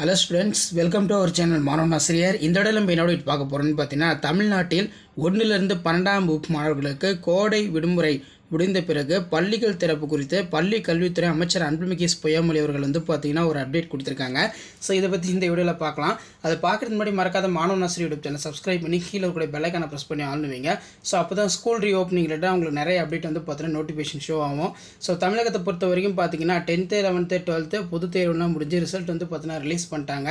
hello students welcome to our channel மாணவன் ஆசிரியர் இந்த இடம் நம்ம என்னோட பார்க்க போகிறோம்னு பார்த்தீங்கன்னா தமிழ்நாட்டில் ஒன்றிலிருந்து பன்னெண்டாம் வகுப்பு மாணவர்களுக்கு கோடை விடுமுறை முடிந்த பிறகு பள்ளிகள் திறப்பு குறித்து பள்ளி கல்வித்துறை அமைச்சர் அன்புமிகேஷ் பொய்யாமொழி அவர்கள் வந்து பார்த்திங்கன்னா ஒரு அப்டேட் கொடுத்துருக்காங்க ஸோ இதை பற்றி இந்த வீடியோவில் பார்க்கலாம் அதை பார்க்குறது முன்னாடி மறக்காத மாணவ நாசர் யூடியூப் சேனல் சப்ஸ்கிரைப் பண்ணி கீழே கூட பெல்லைக்கான ப்ரெஸ் பண்ணி ஆளுவீங்க ஸோ அப்போ தான் ஸ்கூல் ரீஓப்பனிங் ரிலேட்டாக அவங்களுக்கு நிறைய அப்டேட் வந்து பார்த்தீங்கன்னா நோட்டிஃபிகேஷன் ஷோ ஆகும் ஸோ தமிழகத்தை பொறுத்த வரைக்கும் பார்த்தீங்கன்னா டென்த்து லெவன்த்து டுவெல்த்து பொது தேர்வுலாம் முடிஞ்சு ரிசல்ட் வந்து பார்த்தீங்கன்னா ரிலீஸ் பண்ணிட்டாங்க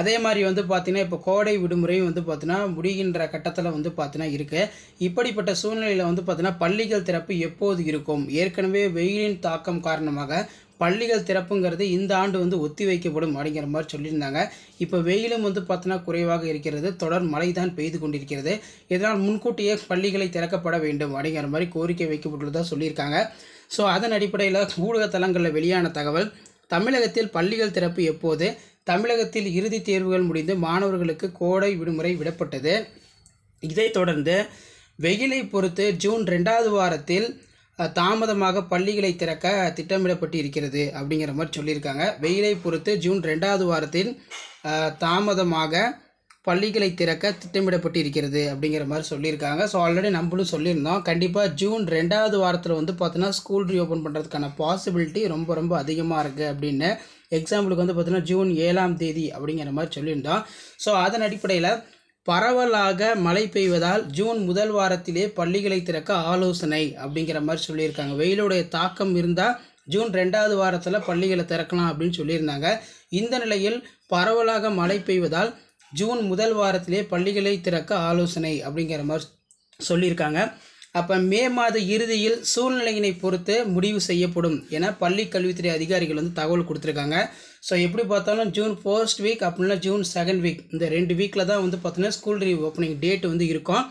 அதே மாதிரி வந்து பார்த்திங்கன்னா இப்போ கோடை விடுமுறையும் வந்து பார்த்திங்கன்னா முடிகின்ற கட்டத்தில் வந்து பார்த்தீங்கன்னா இருக்குது இப்படிப்பட்ட சூழ்நிலையில் வந்து பார்த்திங்கன்னா பள்ளிகள் திறப்பு எப்போது இருக்கும் ஏற்கனவே வெயிலின் தாக்கம் காரணமாக பள்ளிகள் திறப்புங்கிறது இந்த ஆண்டு வந்து ஒத்தி வைக்கப்படும் அப்படிங்கிற மாதிரி சொல்லியிருந்தாங்க இப்போ வெயிலும் வந்து பார்த்தீங்கன்னா குறைவாக இருக்கிறது தொடர் மழை தான் பெய்து கொண்டிருக்கிறது இதனால் முன்கூட்டியே பள்ளிகளை திறக்கப்பட வேண்டும் அப்படிங்கிற மாதிரி கோரிக்கை வைக்கப்பட்டுள்ளதாக சொல்லியிருக்காங்க ஸோ அதன் அடிப்படையில் ஊடக தளங்களில் வெளியான தகவல் தமிழகத்தில் பள்ளிகள் திறப்பு எப்போது தமிழகத்தில் இறுதித் தேர்வுகள் முடிந்து மாணவர்களுக்கு கோடை விடுமுறை விடப்பட்டது இதைத் தொடர்ந்து வெயிலை பொறுத்து ஜூன் ரெண்டாவது வாரத்தில் தாமதமாக பள்ளிகளை திறக்க திட்டமிடப்பட்டு இருக்கிறது அப்படிங்கிற மாதிரி சொல்லியிருக்காங்க வெயிலை பொறுத்து ஜூன் ரெண்டாவது வாரத்தில் தாமதமாக பள்ளிகளை திறக்க திட்டமிடப்பட்டு இருக்கிறது அப்படிங்கிற மாதிரி சொல்லியிருக்காங்க ஸோ ஆல்ரெடி நம்மளும் சொல்லியிருந்தோம் கண்டிப்பாக ஜூன் ரெண்டாவது வாரத்தில் வந்து பார்த்தோன்னா ஸ்கூல் ரீஓப்பன் பண்ணுறதுக்கான பாசிபிலிட்டி ரொம்ப ரொம்ப அதிகமாக இருக்குது அப்படின்னு எக்ஸாம்பிளுக்கு வந்து பார்த்திங்கன்னா ஜூன் ஏழாம் தேதி அப்படிங்கிற மாதிரி சொல்லியிருந்தோம் ஸோ அதன் அடிப்படையில் பரவலாக மழை பெய்வதால் ஜூன் முதல் வாரத்திலே பள்ளிகளை திறக்க ஆலோசனை அப்படிங்கிற மாதிரி சொல்லியிருக்காங்க வெயிலுடைய தாக்கம் இருந்தால் ஜூன் ரெண்டாவது வாரத்தில் பள்ளிகளை திறக்கலாம் அப்படின்னு சொல்லியிருந்தாங்க இந்த நிலையில் பரவலாக மழை பெய்வதால் ஜூன் முதல் வாரத்திலே பள்ளிகளை திறக்க ஆலோசனை அப்படிங்கிற மாதிரி சொல்லியிருக்காங்க அப்போ மே மாத இறுதியில் சூழ்நிலையினை பொறுத்து முடிவு செய்யப்படும் என பள்ளி கல்வித்துறை அதிகாரிகள் வந்து தகவல் கொடுத்துருக்காங்க ஸோ எப்படி பார்த்தாலும் ஜூன் ஃபர்ஸ்ட் வீக் அப்படின்னா ஜூன் செகண்ட் வீக் இந்த ரெண்டு வீக்கில் தான் வந்து பார்த்தோன்னா ஸ்கூல் ரீ ஓப்பனிங் டேட் வந்து இருக்கும்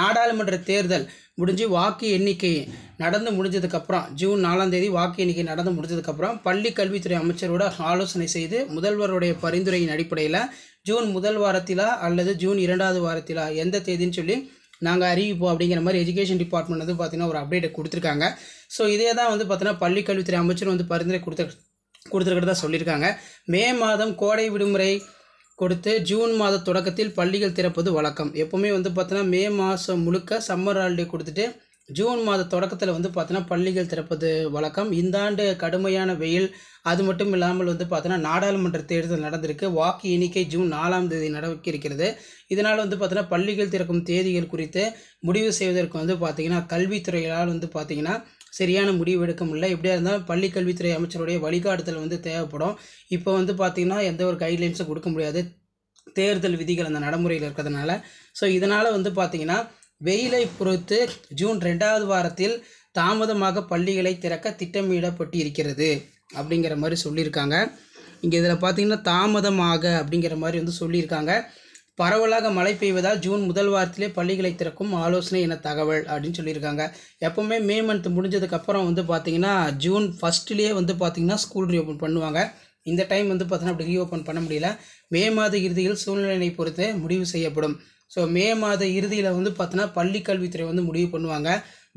நாடாளுமன்ற தேர்தல் முடிஞ்சு வாக்கு எண்ணிக்கை நடந்து முடிஞ்சதுக்கப்புறம் ஜூன் நாலாம் தேதி வாக்கு எண்ணிக்கை நடந்து முடிஞ்சதுக்கப்புறம் பள்ளி கல்வித்துறை அமைச்சரோட ஆலோசனை செய்து முதல்வருடைய பரிந்துரையின் அடிப்படையில் ஜூன் முதல் வாரத்திலா அல்லது ஜூன் இரண்டாவது வாரத்திலா எந்த தேதின்னு சொல்லி நாங்கள் அறிவிப்போம் அப்படிங்கிற மாதிரி எஜுகேஷன் டிபார்ட்மெண்ட் வந்து பார்த்திங்கன்னா ஒரு அப்டேட் கொடுத்துருக்காங்க ஸோ இதே தான் வந்து பார்த்தீங்கன்னா பள்ளிக்கல்வித்துறை அமைச்சர் வந்து பரிந்துரை கொடுத்து கொடுத்துருக்கிறதா சொல்லியிருக்காங்க மே மாதம் கோடை விடுமுறை கொடுத்து ஜூன் மாத தொடக்கத்தில் பள்ளிகள் திறப்பது வழக்கம் எப்போவுமே வந்து பார்த்தோன்னா மே மாதம் முழுக்க சம்மர் ஹாலிடே கொடுத்துட்டு ஜூன் மாத தொடக்கத்தில் வந்து பார்த்தீங்கன்னா பள்ளிகள் திறப்பது வழக்கம் இந்த ஆண்டு கடுமையான வெயில் அது மட்டும் இல்லாமல் வந்து பார்த்தீங்கன்னா நாடாளுமன்ற தேர்தல் நடந்திருக்கு வாக்கு எண்ணிக்கை ஜூன் நாலாம் தேதி நடக்க இருக்கிறது இதனால் வந்து பார்த்தீங்கன்னா பள்ளிகள் திறக்கும் தேதிகள் குறித்து முடிவு செய்வதற்கு வந்து பார்த்திங்கன்னா கல்வித்துறையால் வந்து பார்த்திங்கன்னா சரியான முடிவு எடுக்க முடியல எப்படியா இருந்தாலும் பள்ளி கல்வித்துறை அமைச்சருடைய வழிகாட்டுதல் வந்து தேவைப்படும் இப்போ வந்து பார்த்திங்கன்னா எந்த ஒரு கைட்லைன்ஸும் கொடுக்க முடியாது தேர்தல் விதிகள் அந்த நடைமுறையில் இருக்கிறதுனால ஸோ இதனால் வந்து பார்த்திங்கன்னா வெயிலை பொறுத்து ஜூன் ரெண்டாவது வாரத்தில் தாமதமாக பள்ளிகளை திறக்க திட்டமிடப்பட்டிருக்கிறது அப்படிங்கிற மாதிரி சொல்லியிருக்காங்க இங்கே இதில் பார்த்திங்கன்னா தாமதமாக அப்படிங்கிற மாதிரி வந்து சொல்லியிருக்காங்க பரவலாக மழை பெய்வதால் ஜூன் முதல் வாரத்திலே பள்ளிகளை திறக்கும் ஆலோசனை என தகவல் அப்படின்னு சொல்லியிருக்காங்க எப்போவுமே மே மந்த் முடிஞ்சதுக்கப்புறம் வந்து பார்த்திங்கன்னா ஜூன் ஃபஸ்ட்லேயே வந்து பார்த்திங்கன்னா ஸ்கூல் ரீஓப்பன் பண்ணுவாங்க இந்த டைம் வந்து பார்த்திங்கன்னா அப்படி ரீஓப்பன் பண்ண முடியல மே மாத இறுதியில் சூழ்நிலையை பொறுத்து முடிவு செய்யப்படும் ஸோ மே மாத இறுதியில் வந்து பார்த்தோன்னா பள்ளி கல்வித்துறை வந்து முடிவு பண்ணுவாங்க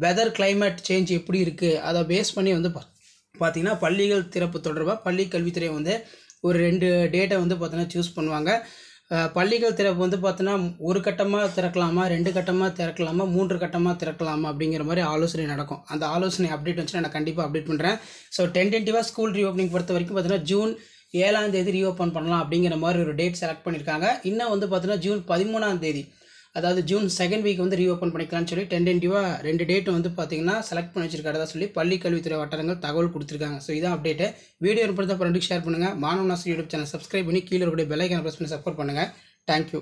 வெதர் கிளைமேட் சேஞ்ச் எப்படி இருக்குது அதை பேஸ் பண்ணி வந்து பார்த்திங்கன்னா பள்ளிகள் திறப்பு தொடர்பாக பள்ளி கல்வித்துறை வந்து ஒரு ரெண்டு டேட்டை வந்து பார்த்தோன்னா சூஸ் பண்ணுவாங்க பள்ளிகள் திறப்பு வந்து பார்த்தோன்னா ஒரு கட்டமாக திறக்கலாமா ரெண்டு கட்டமாக திறக்கலாமா மூன்று கட்டமாக திறக்கலாமா அப்படிங்கிற மாதிரி ஆலோசனை நடக்கும் அந்த ஆலோசனை அப்டேட் வந்துச்சுன்னா நான் கண்டிப்பாக அப்டேட் பண்ணுறேன் ஸோ டென்டென்டிவாக ஸ்கூல் ரீஓப்பனிங் பொறுத்த வரைக்கும் பார்த்தீங்கன்னா ஜூன் ஏழாம் தேதி ரீஓப்பன் பண்ணலாம் அப்படிங்கிற மாதிரி ஒரு டேட் செலக்ட் பண்ணியிருக்காங்க இன்னும் வந்து பார்த்தீங்கன்னா ஜூன் பதிமூணாம் தேதி அதாவது ஜூன் செகண்ட் வீக் வந்து ரீஓப்பன் பண்ணிக்கலாம்னு சொல்லி டென்டென்டிவாக ரெண்டு டேட்டும் வந்து பார்த்திங்கன்னா செலக்ட் பண்ணி வச்சிருக்கிறதா சொல்லி பள்ளி கல்வித்துறை வட்டாரங்கள் தகவல் கொடுத்துருக்காங்க ஸோ இதான் அப்டேட்டு வீடியோ பொறுத்த ஃப்ரெண்டுக்கு ஷேர் பண்ணுங்கள் மாணவ நாசர் யூடியூப் சேனல் சப்ஸ்கிரைப் பண்ணி கீழே இருக்கக்கூடிய பெல்லைக்கான ப்ரெஸ் பண்ணி சப்போர்ட் பண்ணுங்கள் தேங்க்யூ